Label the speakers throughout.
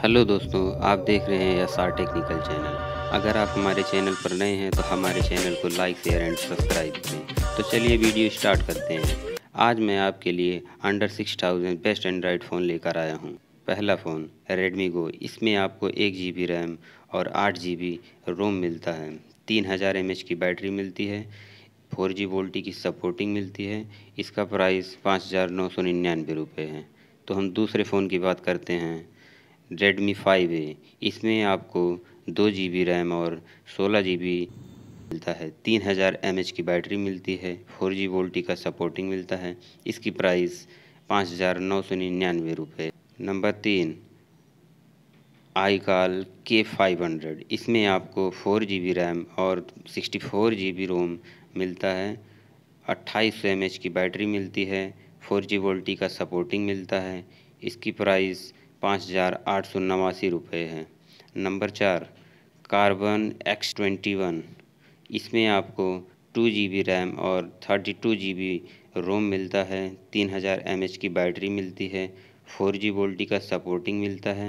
Speaker 1: hello दोस्तों आप देख रहे हैं एस आर टेक्निकल चैनल अगर आप हमारे चैनल पर नए हैं तो हमारे चैनल को लाइक शेयर एंड सब्सक्राइब करें तो चलिए वीडियो स्टार्ट करते हैं आज मैं आपके लिए under six thousand best Android phone लेकर आया हूँ पहला फ़ोन रेडमी गो इसमें आपको एक जी बी रैम और आठ जी बी रोम मिलता है तीन हज़ार एम एच की बैटरी मिलती है फोर जी वोल्टी की सपोर्टिंग मिलती है इसका प्राइस पाँच हज़ार नौ सौ निन्यानवे रुपये है तो हम दूसरे फ़ोन की बात करते हैं रेडमी फाइव ए इसमें आपको दो जी बी रैम और सोलह जी बी मिलता है तीन हज़ार एम एच की बैटरी मिलती है फोर जी वोल्टी का सपोर्टिंग मिलता है इसकी प्राइस पाँच हज़ार नौ सौ निन्यानवे रुपये नंबर तीन iKall K five hundred इसमें आपको फोर जी बी रैम और sixty four G B ROM मिलता है अट्ठाईस सौ एम एच की बैटरी मिलती है फोर जी वोल्टी का सपोर्टिंग मिलता है इसकी प्राइस पाँच हज़ार आठ सौ नवासी रुपये है नंबर चार कार्बन एक्स ट्वेंटी वन इसमें आपको टू जी बी रैम और thirty two G B ROM मिलता है तीन हज़ार एम एच की बैटरी मिलती है फोर जी वोल्टी का सपोर्टिंग मिलता है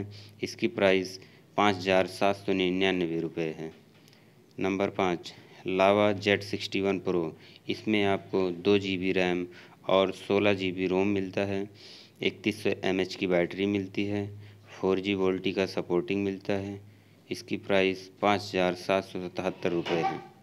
Speaker 1: इसकी प्राइस पाँच हज़ार सात सौ निन्यानवे रुपये है नंबर पाँच Lava Z sixty one pro इसमें आपको दो जी बी रैम और सोलह जी बी रोम मिलता है इकतीस सौ एम एच की बैटरी मिलती है फोर जी वोल्टी का सपोर्टिंग मिलता है इसकी प्राइस पाँच हज़ार सात सौ सतहत्तर रुपये है